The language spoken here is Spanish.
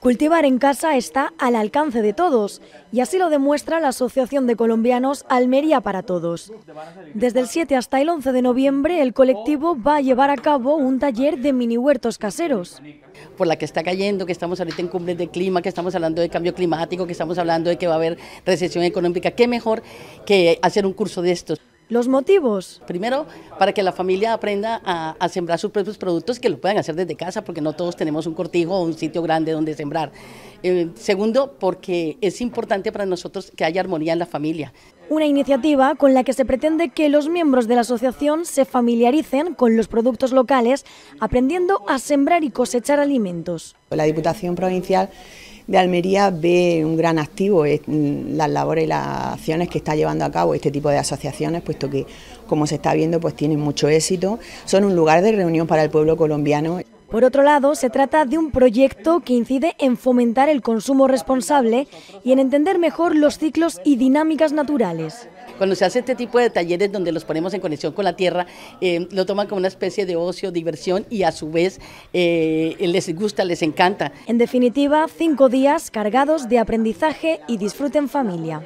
Cultivar en casa está al alcance de todos y así lo demuestra la Asociación de Colombianos Almería para Todos. Desde el 7 hasta el 11 de noviembre el colectivo va a llevar a cabo un taller de mini huertos caseros. Por la que está cayendo, que estamos ahorita en cumbres de clima, que estamos hablando de cambio climático, que estamos hablando de que va a haber recesión económica, qué mejor que hacer un curso de estos. Los motivos. Primero, para que la familia aprenda a, sembrar sus propios productos, que lo puedan hacer desde casa, porque no todos tenemos un cortijo o un sitio grande donde sembrar. Eh, segundo, porque es importante para nosotros que haya armonía en la familia. Una iniciativa con la que se pretende que los miembros de la asociación se familiaricen con los productos locales, aprendiendo a sembrar y cosechar alimentos. La Diputación Provincial de Almería ve un gran activo mm, las labores y las acciones que está llevando a cabo este tipo de asociaciones, puesto que, como se está viendo, pues tienen mucho éxito. Son un lugar de reunión para el pueblo colombiano. Por otro lado, se trata de un proyecto que incide en fomentar el consumo responsable y en entender mejor los ciclos y dinámicas naturales. Cuando se hace este tipo de talleres donde los ponemos en conexión con la tierra, eh, lo toman como una especie de ocio, diversión y a su vez eh, les gusta, les encanta. En definitiva, cinco días cargados de aprendizaje y disfruten familia.